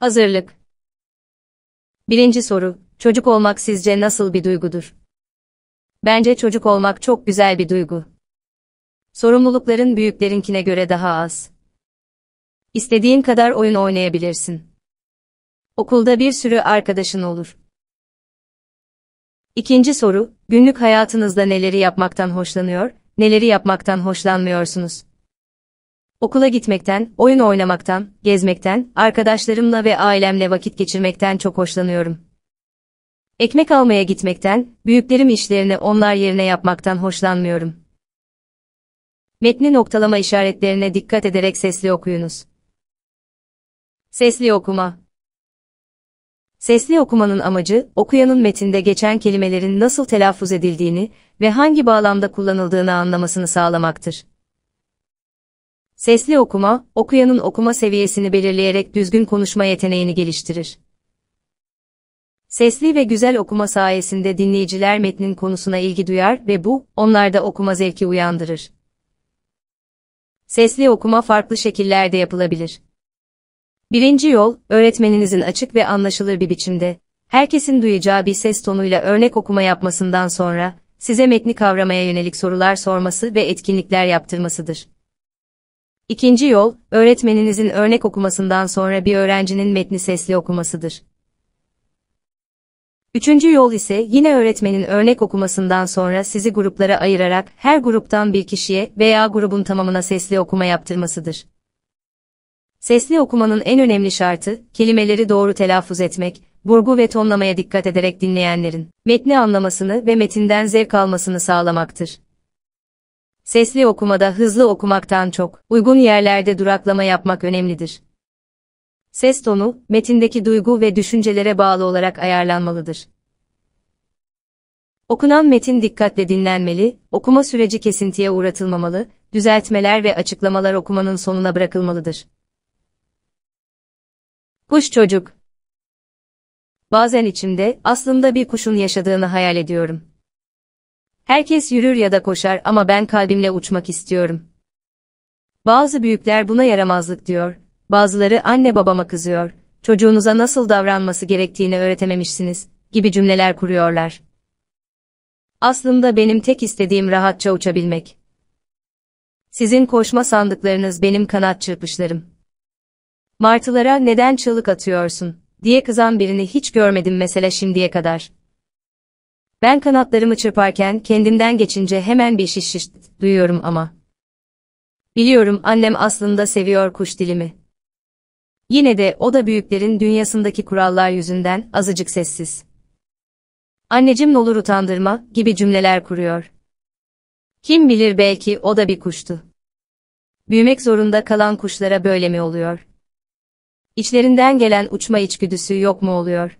Hazırlık. Birinci soru, çocuk olmak sizce nasıl bir duygudur? Bence çocuk olmak çok güzel bir duygu. Sorumlulukların büyüklerinkine göre daha az. İstediğin kadar oyun oynayabilirsin. Okulda bir sürü arkadaşın olur. İkinci soru, günlük hayatınızda neleri yapmaktan hoşlanıyor, neleri yapmaktan hoşlanmıyorsunuz? Okula gitmekten, oyun oynamaktan, gezmekten, arkadaşlarımla ve ailemle vakit geçirmekten çok hoşlanıyorum. Ekmek almaya gitmekten, büyüklerim işlerini onlar yerine yapmaktan hoşlanmıyorum. Metni noktalama işaretlerine dikkat ederek sesli okuyunuz. Sesli okuma Sesli okumanın amacı, okuyanın metinde geçen kelimelerin nasıl telaffuz edildiğini ve hangi bağlamda kullanıldığını anlamasını sağlamaktır. Sesli okuma, okuyanın okuma seviyesini belirleyerek düzgün konuşma yeteneğini geliştirir. Sesli ve güzel okuma sayesinde dinleyiciler metnin konusuna ilgi duyar ve bu, onlarda okuma zevki uyandırır. Sesli okuma farklı şekillerde yapılabilir. Birinci yol, öğretmeninizin açık ve anlaşılır bir biçimde, herkesin duyacağı bir ses tonuyla örnek okuma yapmasından sonra, size metni kavramaya yönelik sorular sorması ve etkinlikler yaptırmasıdır. İkinci yol, öğretmeninizin örnek okumasından sonra bir öğrencinin metni sesli okumasıdır. Üçüncü yol ise yine öğretmenin örnek okumasından sonra sizi gruplara ayırarak her gruptan bir kişiye veya grubun tamamına sesli okuma yaptırmasıdır. Sesli okumanın en önemli şartı, kelimeleri doğru telaffuz etmek, vurgu ve tonlamaya dikkat ederek dinleyenlerin metni anlamasını ve metinden zevk almasını sağlamaktır. Sesli okumada hızlı okumaktan çok, uygun yerlerde duraklama yapmak önemlidir. Ses tonu, metindeki duygu ve düşüncelere bağlı olarak ayarlanmalıdır. Okunan metin dikkatle dinlenmeli, okuma süreci kesintiye uğratılmamalı, düzeltmeler ve açıklamalar okumanın sonuna bırakılmalıdır. Kuş çocuk Bazen içimde, aslında bir kuşun yaşadığını hayal ediyorum. Herkes yürür ya da koşar ama ben kalbimle uçmak istiyorum. Bazı büyükler buna yaramazlık diyor, bazıları anne babama kızıyor, çocuğunuza nasıl davranması gerektiğini öğretememişsiniz, gibi cümleler kuruyorlar. Aslında benim tek istediğim rahatça uçabilmek. Sizin koşma sandıklarınız benim kanat çırpışlarım. Martılara neden çığlık atıyorsun, diye kızan birini hiç görmedim mesela şimdiye kadar. Ben kanatlarımı çırparken kendimden geçince hemen bir şiş şiş duyuyorum ama. Biliyorum annem aslında seviyor kuş dilimi. Yine de o da büyüklerin dünyasındaki kurallar yüzünden azıcık sessiz. Anneciğim ne olur utandırma gibi cümleler kuruyor. Kim bilir belki o da bir kuştu. Büyümek zorunda kalan kuşlara böyle mi oluyor? İçlerinden gelen uçma içgüdüsü yok mu oluyor?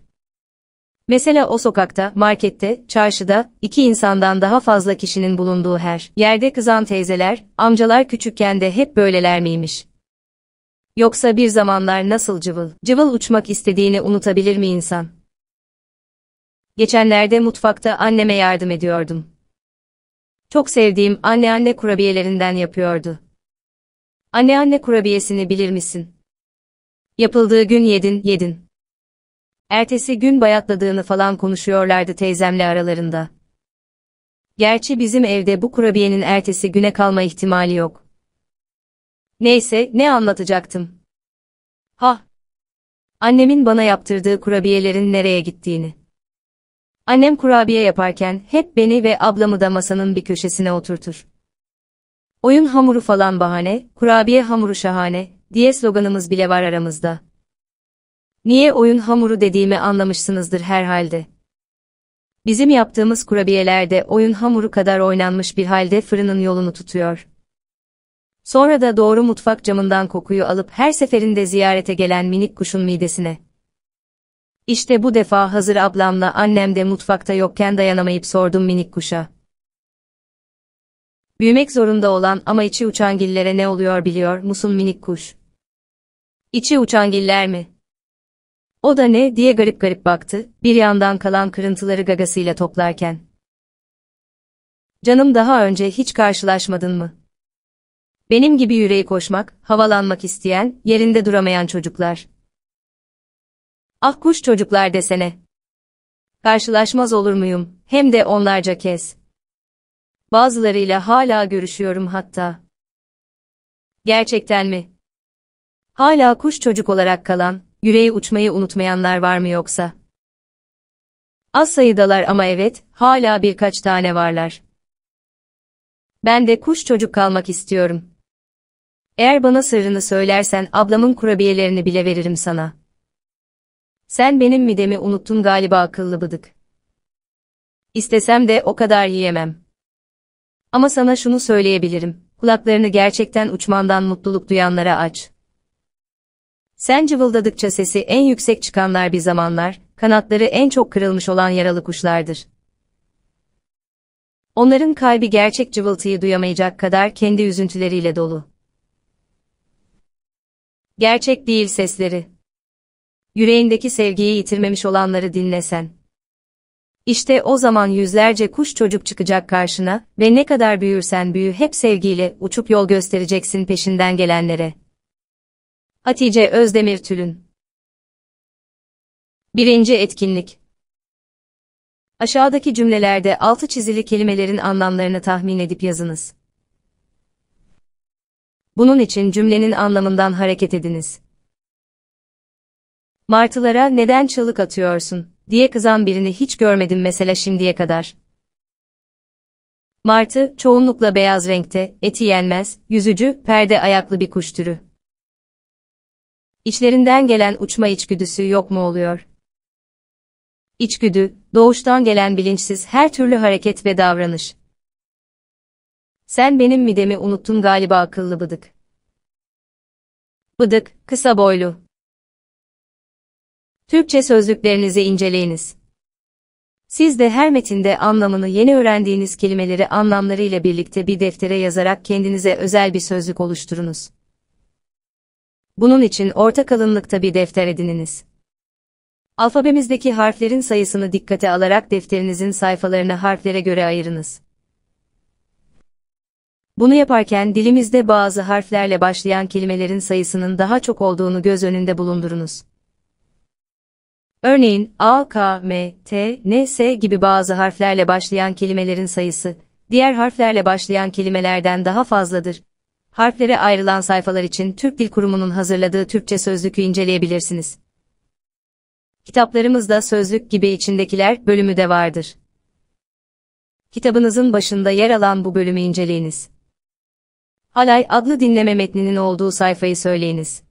Mesela o sokakta, markette, çarşıda, iki insandan daha fazla kişinin bulunduğu her yerde kızan teyzeler, amcalar küçükken de hep böyleler miymiş? Yoksa bir zamanlar nasıl cıvıl, cıvıl uçmak istediğini unutabilir mi insan? Geçenlerde mutfakta anneme yardım ediyordum. Çok sevdiğim anneanne kurabiyelerinden yapıyordu. Anneanne kurabiyesini bilir misin? Yapıldığı gün yedin, yedin. Ertesi gün bayatladığını falan konuşuyorlardı teyzemle aralarında. Gerçi bizim evde bu kurabiyenin ertesi güne kalma ihtimali yok. Neyse, ne anlatacaktım? Ha. Annemin bana yaptırdığı kurabiyelerin nereye gittiğini. Annem kurabiye yaparken hep beni ve ablamı da masanın bir köşesine oturtur. Oyun hamuru falan bahane, kurabiye hamuru şahane diye sloganımız bile var aramızda. Niye oyun hamuru dediğimi anlamışsınızdır herhalde. Bizim yaptığımız kurabiyelerde oyun hamuru kadar oynanmış bir halde fırının yolunu tutuyor. Sonra da doğru mutfak camından kokuyu alıp her seferinde ziyarete gelen minik kuşun midesine. İşte bu defa hazır ablamla annem de mutfakta yokken dayanamayıp sordum minik kuşa. Büyümek zorunda olan ama içi uçan gillere ne oluyor biliyor musun minik kuş? İçi uçan giller mi? O da ne diye garip garip baktı, bir yandan kalan kırıntıları gagasıyla toplarken. Canım daha önce hiç karşılaşmadın mı? Benim gibi yüreği koşmak, havalanmak isteyen, yerinde duramayan çocuklar. Ah kuş çocuklar desene. Karşılaşmaz olur muyum, hem de onlarca kez. Bazılarıyla hala görüşüyorum hatta. Gerçekten mi? Hala kuş çocuk olarak kalan, yüreğe uçmayı unutmayanlar var mı yoksa? Az sayıdalar ama evet, hala birkaç tane varlar. Ben de kuş çocuk kalmak istiyorum. Eğer bana sırrını söylersen ablamın kurabiyelerini bile veririm sana. Sen benim midemi unuttun galiba akıllı bıdık. İstesem de o kadar yiyemem. Ama sana şunu söyleyebilirim, kulaklarını gerçekten uçmandan mutluluk duyanlara aç. Sen cıvıldadıkça sesi en yüksek çıkanlar bir zamanlar, kanatları en çok kırılmış olan yaralı kuşlardır. Onların kalbi gerçek cıvıltıyı duyamayacak kadar kendi üzüntüleriyle dolu. Gerçek değil sesleri. Yüreğindeki sevgiyi yitirmemiş olanları dinlesen. İşte o zaman yüzlerce kuş çocuk çıkacak karşına ve ne kadar büyürsen büyü hep sevgiyle uçup yol göstereceksin peşinden gelenlere. Hatice Özdemir Tülün Birinci Etkinlik Aşağıdaki cümlelerde altı çizili kelimelerin anlamlarını tahmin edip yazınız. Bunun için cümlenin anlamından hareket ediniz. Martılara neden çığlık atıyorsun diye kızan birini hiç görmedim mesela şimdiye kadar. Martı çoğunlukla beyaz renkte, eti yenmez, yüzücü, perde ayaklı bir kuş türü. İçlerinden gelen uçma içgüdüsü yok mu oluyor? İçgüdü, doğuştan gelen bilinçsiz her türlü hareket ve davranış. Sen benim midemi unuttun galiba akıllı bıdık. Bıdık, kısa boylu. Türkçe sözlüklerinizi inceleyiniz. Siz de her metinde anlamını yeni öğrendiğiniz kelimeleri anlamlarıyla birlikte bir deftere yazarak kendinize özel bir sözlük oluşturunuz. Bunun için orta kalınlıkta bir defter edininiz. Alfabemizdeki harflerin sayısını dikkate alarak defterinizin sayfalarını harflere göre ayırınız. Bunu yaparken dilimizde bazı harflerle başlayan kelimelerin sayısının daha çok olduğunu göz önünde bulundurunuz. Örneğin A, K, M, T, N, S gibi bazı harflerle başlayan kelimelerin sayısı, diğer harflerle başlayan kelimelerden daha fazladır harflere ayrılan sayfalar için Türk Dil Kurumu'nun hazırladığı Türkçe sözlükü inceleyebilirsiniz. Kitaplarımızda sözlük gibi içindekiler bölümü de vardır. Kitabınızın başında yer alan bu bölümü inceleyiniz. Halay adlı dinleme metninin olduğu sayfayı söyleyiniz.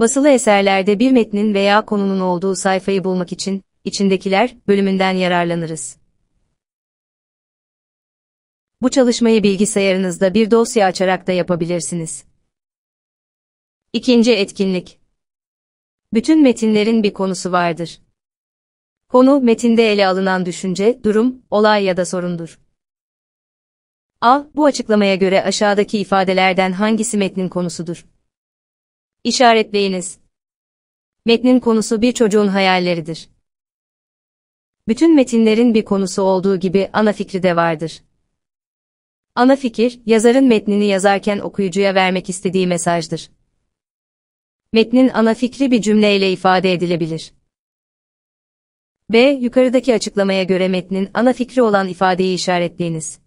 Basılı eserlerde bir metnin veya konunun olduğu sayfayı bulmak için, içindekiler bölümünden yararlanırız. Bu çalışmayı bilgisayarınızda bir dosya açarak da yapabilirsiniz. İkinci etkinlik. Bütün metinlerin bir konusu vardır. Konu, metinde ele alınan düşünce, durum, olay ya da sorundur. A. Bu açıklamaya göre aşağıdaki ifadelerden hangisi metnin konusudur? İşaretleyiniz. Metnin konusu bir çocuğun hayalleridir. Bütün metinlerin bir konusu olduğu gibi ana fikri de vardır. Ana fikir, yazarın metnini yazarken okuyucuya vermek istediği mesajdır. Metnin ana fikri bir cümleyle ifade edilebilir. B. Yukarıdaki açıklamaya göre metnin ana fikri olan ifadeyi işaretleyiniz.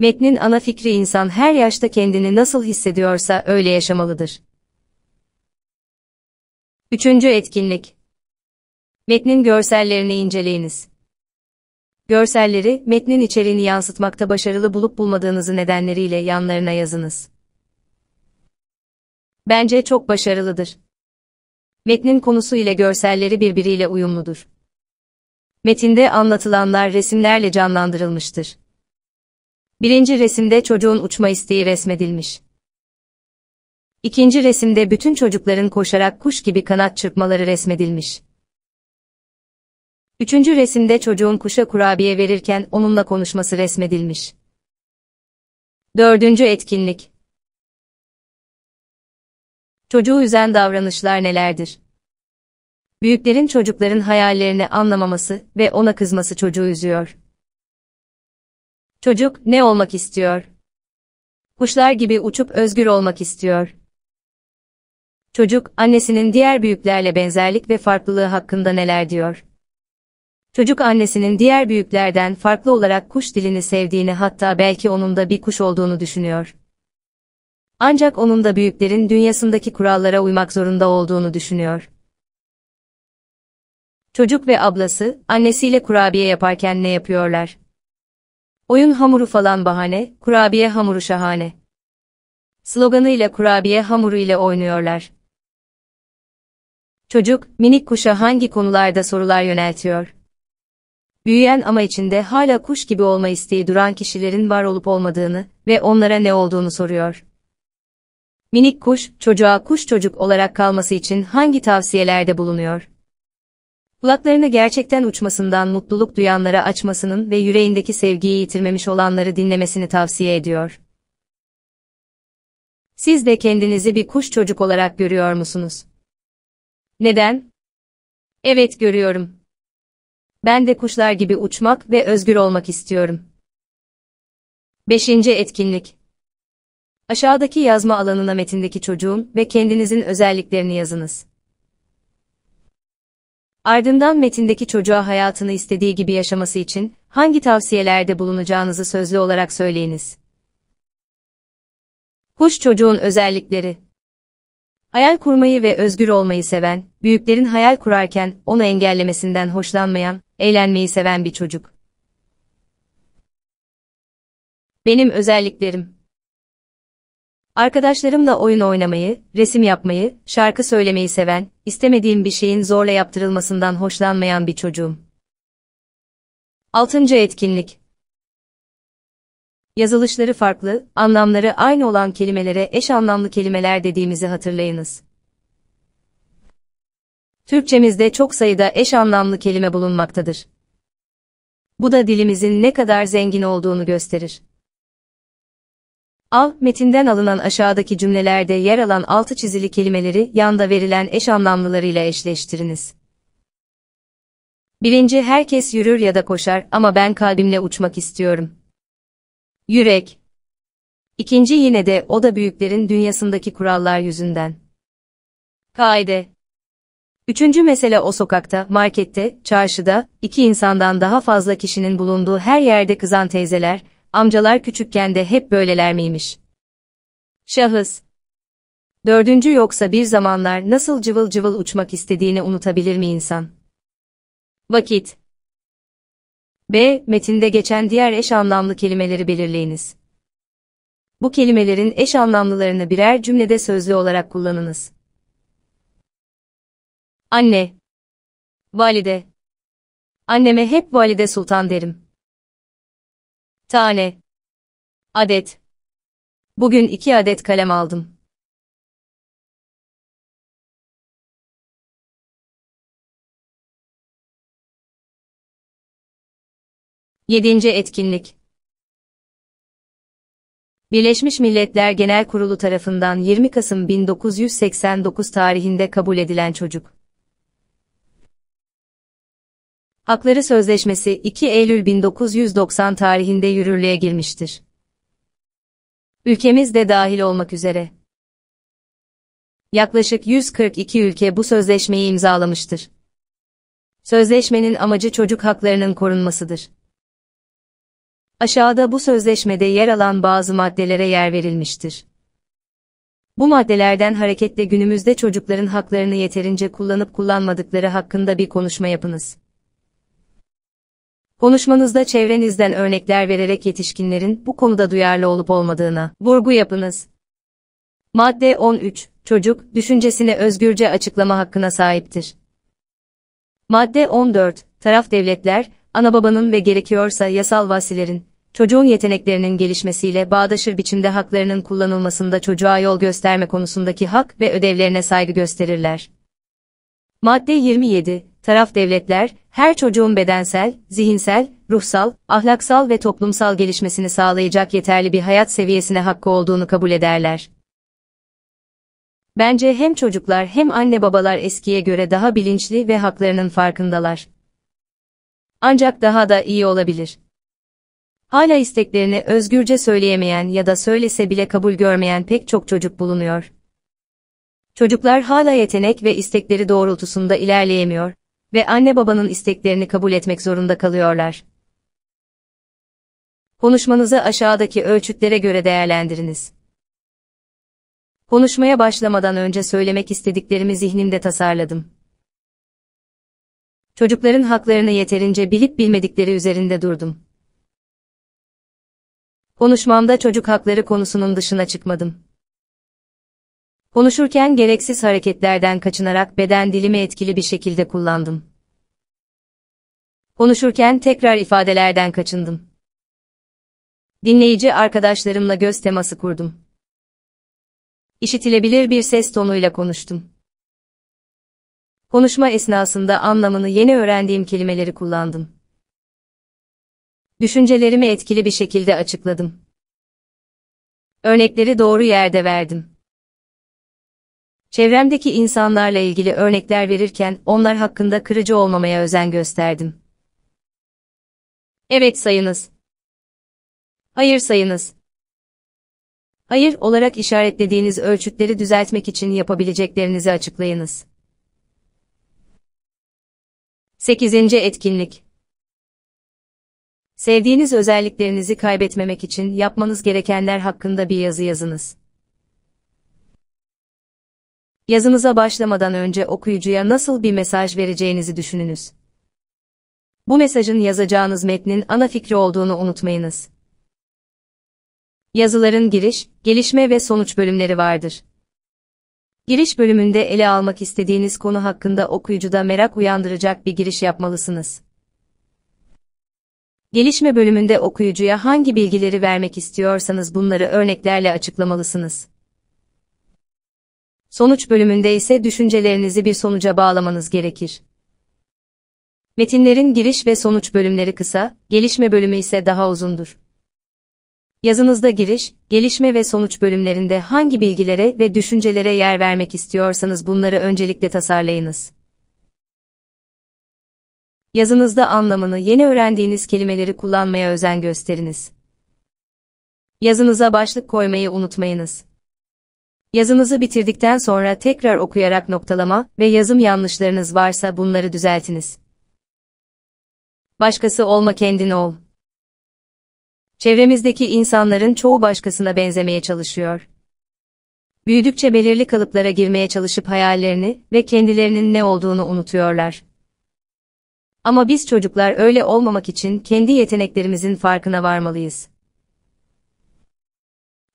Metnin ana fikri insan her yaşta kendini nasıl hissediyorsa öyle yaşamalıdır. Üçüncü etkinlik. Metnin görsellerini inceleyiniz. Görselleri, metnin içeriğini yansıtmakta başarılı bulup bulmadığınızı nedenleriyle yanlarına yazınız. Bence çok başarılıdır. Metnin konusu ile görselleri birbiriyle uyumludur. Metinde anlatılanlar resimlerle canlandırılmıştır. Birinci resimde çocuğun uçma isteği resmedilmiş. İkinci resimde bütün çocukların koşarak kuş gibi kanat çırpmaları resmedilmiş. Üçüncü resimde çocuğun kuşa kurabiye verirken onunla konuşması resmedilmiş. Dördüncü etkinlik Çocuğu üzen davranışlar nelerdir? Büyüklerin çocukların hayallerini anlamaması ve ona kızması çocuğu üzüyor. Çocuk ne olmak istiyor? Kuşlar gibi uçup özgür olmak istiyor. Çocuk annesinin diğer büyüklerle benzerlik ve farklılığı hakkında neler diyor? Çocuk annesinin diğer büyüklerden farklı olarak kuş dilini sevdiğini hatta belki onun da bir kuş olduğunu düşünüyor. Ancak onun da büyüklerin dünyasındaki kurallara uymak zorunda olduğunu düşünüyor. Çocuk ve ablası, annesiyle kurabiye yaparken ne yapıyorlar? Oyun hamuru falan bahane, kurabiye hamuru şahane. Sloganıyla kurabiye hamuru ile oynuyorlar. Çocuk, minik kuşa hangi konularda sorular yöneltiyor? büyüyen ama içinde hala kuş gibi olma isteği duran kişilerin var olup olmadığını ve onlara ne olduğunu soruyor. Minik kuş, çocuğa kuş çocuk olarak kalması için hangi tavsiyelerde bulunuyor? Kulaklarını gerçekten uçmasından mutluluk duyanlara açmasının ve yüreğindeki sevgiyi yitirmemiş olanları dinlemesini tavsiye ediyor. Siz de kendinizi bir kuş çocuk olarak görüyor musunuz? Neden? Evet görüyorum. Ben de kuşlar gibi uçmak ve özgür olmak istiyorum. 5. Etkinlik Aşağıdaki yazma alanına metindeki çocuğun ve kendinizin özelliklerini yazınız. Ardından metindeki çocuğa hayatını istediği gibi yaşaması için hangi tavsiyelerde bulunacağınızı sözlü olarak söyleyiniz. Kuş çocuğun özellikleri Hayal kurmayı ve özgür olmayı seven, büyüklerin hayal kurarken onu engellemesinden hoşlanmayan, eğlenmeyi seven bir çocuk. Benim özelliklerim. Arkadaşlarımla oyun oynamayı, resim yapmayı, şarkı söylemeyi seven, istemediğim bir şeyin zorla yaptırılmasından hoşlanmayan bir çocuğum. 6. Etkinlik Yazılışları farklı, anlamları aynı olan kelimelere eş anlamlı kelimeler dediğimizi hatırlayınız. Türkçemizde çok sayıda eş anlamlı kelime bulunmaktadır. Bu da dilimizin ne kadar zengin olduğunu gösterir. Al, metinden alınan aşağıdaki cümlelerde yer alan altı çizili kelimeleri yanda verilen eş anlamlılarıyla eşleştiriniz. Birinci herkes yürür ya da koşar ama ben kalbimle uçmak istiyorum. Yürek. İkinci yine de o da büyüklerin dünyasındaki kurallar yüzünden. Kaide. Üçüncü mesele o sokakta, markette, çarşıda, iki insandan daha fazla kişinin bulunduğu her yerde kızan teyzeler, amcalar küçükken de hep böyleler miymiş? Şahıs. Dördüncü yoksa bir zamanlar nasıl cıvıl cıvıl uçmak istediğini unutabilir mi insan? Vakit. B. Metinde geçen diğer eş anlamlı kelimeleri belirleyiniz. Bu kelimelerin eş anlamlılarını birer cümlede sözlü olarak kullanınız. Anne. Valide. Anneme hep valide sultan derim. Tane. Adet. Bugün iki adet kalem aldım. Yedinci etkinlik. Birleşmiş Milletler Genel Kurulu tarafından 20 Kasım 1989 tarihinde kabul edilen çocuk. Hakları Sözleşmesi 2 Eylül 1990 tarihinde yürürlüğe girmiştir. Ülkemiz de dahil olmak üzere. Yaklaşık 142 ülke bu sözleşmeyi imzalamıştır. Sözleşmenin amacı çocuk haklarının korunmasıdır. Aşağıda bu sözleşmede yer alan bazı maddelere yer verilmiştir. Bu maddelerden hareketle günümüzde çocukların haklarını yeterince kullanıp kullanmadıkları hakkında bir konuşma yapınız. Konuşmanızda çevrenizden örnekler vererek yetişkinlerin bu konuda duyarlı olup olmadığına vurgu yapınız. Madde 13. Çocuk, düşüncesini özgürce açıklama hakkına sahiptir. Madde 14. Taraf devletler, ana babanın ve gerekiyorsa yasal vasilerin, çocuğun yeteneklerinin gelişmesiyle bağdaşır biçimde haklarının kullanılmasında çocuğa yol gösterme konusundaki hak ve ödevlerine saygı gösterirler. Madde 27. Taraf devletler, her çocuğun bedensel, zihinsel, ruhsal, ahlaksal ve toplumsal gelişmesini sağlayacak yeterli bir hayat seviyesine hakkı olduğunu kabul ederler. Bence hem çocuklar hem anne babalar eskiye göre daha bilinçli ve haklarının farkındalar. Ancak daha da iyi olabilir. Hala isteklerini özgürce söyleyemeyen ya da söylese bile kabul görmeyen pek çok çocuk bulunuyor. Çocuklar hala yetenek ve istekleri doğrultusunda ilerleyemiyor ve anne babanın isteklerini kabul etmek zorunda kalıyorlar. Konuşmanızı aşağıdaki ölçütlere göre değerlendiriniz. Konuşmaya başlamadan önce söylemek istediklerimi zihnimde tasarladım. Çocukların haklarını yeterince bilip bilmedikleri üzerinde durdum. Konuşmamda çocuk hakları konusunun dışına çıkmadım. Konuşurken gereksiz hareketlerden kaçınarak beden dilimi etkili bir şekilde kullandım. Konuşurken tekrar ifadelerden kaçındım. Dinleyici arkadaşlarımla göz teması kurdum. İşitilebilir bir ses tonuyla konuştum. Konuşma esnasında anlamını yeni öğrendiğim kelimeleri kullandım. Düşüncelerimi etkili bir şekilde açıkladım. Örnekleri doğru yerde verdim. Çevremdeki insanlarla ilgili örnekler verirken onlar hakkında kırıcı olmamaya özen gösterdim. Evet sayınız. Hayır sayınız. Hayır olarak işaretlediğiniz ölçütleri düzeltmek için yapabileceklerinizi açıklayınız. 8. Etkinlik Sevdiğiniz özelliklerinizi kaybetmemek için yapmanız gerekenler hakkında bir yazı yazınız. Yazımıza başlamadan önce okuyucuya nasıl bir mesaj vereceğinizi düşününüz. Bu mesajın yazacağınız metnin ana fikri olduğunu unutmayınız. Yazıların giriş, gelişme ve sonuç bölümleri vardır. Giriş bölümünde ele almak istediğiniz konu hakkında okuyucuda merak uyandıracak bir giriş yapmalısınız. Gelişme bölümünde okuyucuya hangi bilgileri vermek istiyorsanız bunları örneklerle açıklamalısınız. Sonuç bölümünde ise düşüncelerinizi bir sonuca bağlamanız gerekir. Metinlerin giriş ve sonuç bölümleri kısa, gelişme bölümü ise daha uzundur. Yazınızda giriş, gelişme ve sonuç bölümlerinde hangi bilgilere ve düşüncelere yer vermek istiyorsanız bunları öncelikle tasarlayınız. Yazınızda anlamını yeni öğrendiğiniz kelimeleri kullanmaya özen gösteriniz. Yazınıza başlık koymayı unutmayınız. Yazınızı bitirdikten sonra tekrar okuyarak noktalama ve yazım yanlışlarınız varsa bunları düzeltiniz. Başkası olma kendin ol. Çevremizdeki insanların çoğu başkasına benzemeye çalışıyor. Büyüdükçe belirli kalıplara girmeye çalışıp hayallerini ve kendilerinin ne olduğunu unutuyorlar. Ama biz çocuklar öyle olmamak için kendi yeteneklerimizin farkına varmalıyız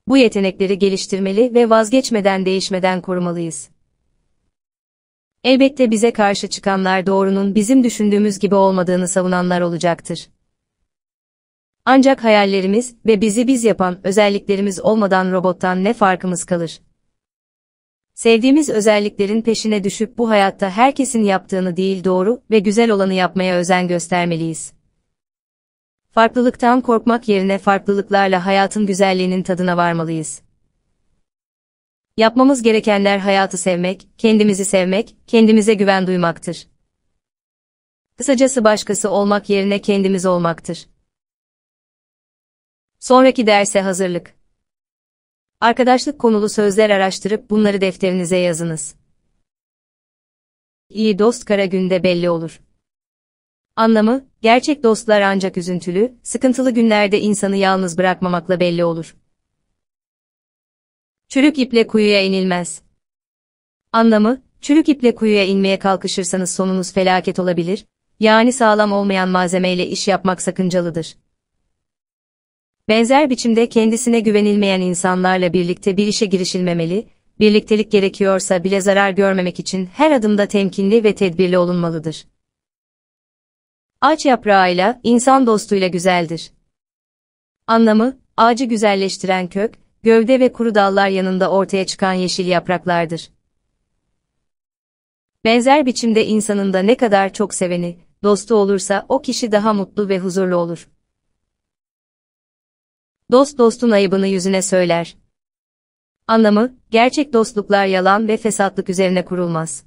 bu yetenekleri geliştirmeli ve vazgeçmeden değişmeden korumalıyız. Elbette bize karşı çıkanlar doğrunun bizim düşündüğümüz gibi olmadığını savunanlar olacaktır. Ancak hayallerimiz ve bizi biz yapan özelliklerimiz olmadan robottan ne farkımız kalır? Sevdiğimiz özelliklerin peşine düşüp bu hayatta herkesin yaptığını değil doğru ve güzel olanı yapmaya özen göstermeliyiz. Farklılıktan korkmak yerine farklılıklarla hayatın güzelliğinin tadına varmalıyız. Yapmamız gerekenler hayatı sevmek, kendimizi sevmek, kendimize güven duymaktır. Kısacası başkası olmak yerine kendimiz olmaktır. Sonraki derse hazırlık. Arkadaşlık konulu sözler araştırıp bunları defterinize yazınız. İyi dost kara günde belli olur. Anlamı, gerçek dostlar ancak üzüntülü, sıkıntılı günlerde insanı yalnız bırakmamakla belli olur. Çürük iple kuyuya inilmez. Anlamı, çürük iple kuyuya inmeye kalkışırsanız sonunuz felaket olabilir, yani sağlam olmayan malzemeyle iş yapmak sakıncalıdır. Benzer biçimde kendisine güvenilmeyen insanlarla birlikte bir işe girişilmemeli, birliktelik gerekiyorsa bile zarar görmemek için her adımda temkinli ve tedbirli olunmalıdır. Ağaç yaprağıyla, insan dostuyla güzeldir. Anlamı, ağacı güzelleştiren kök, gövde ve kuru dallar yanında ortaya çıkan yeşil yapraklardır. Benzer biçimde insanın da ne kadar çok seveni, dostu olursa o kişi daha mutlu ve huzurlu olur. Dost dostun ayıbını yüzüne söyler. Anlamı, gerçek dostluklar yalan ve fesatlık üzerine kurulmaz.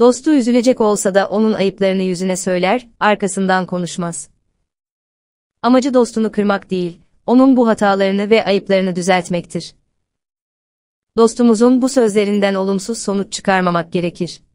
Dostu üzülecek olsa da onun ayıplarını yüzüne söyler, arkasından konuşmaz. Amacı dostunu kırmak değil, onun bu hatalarını ve ayıplarını düzeltmektir. Dostumuzun bu sözlerinden olumsuz sonuç çıkarmamak gerekir.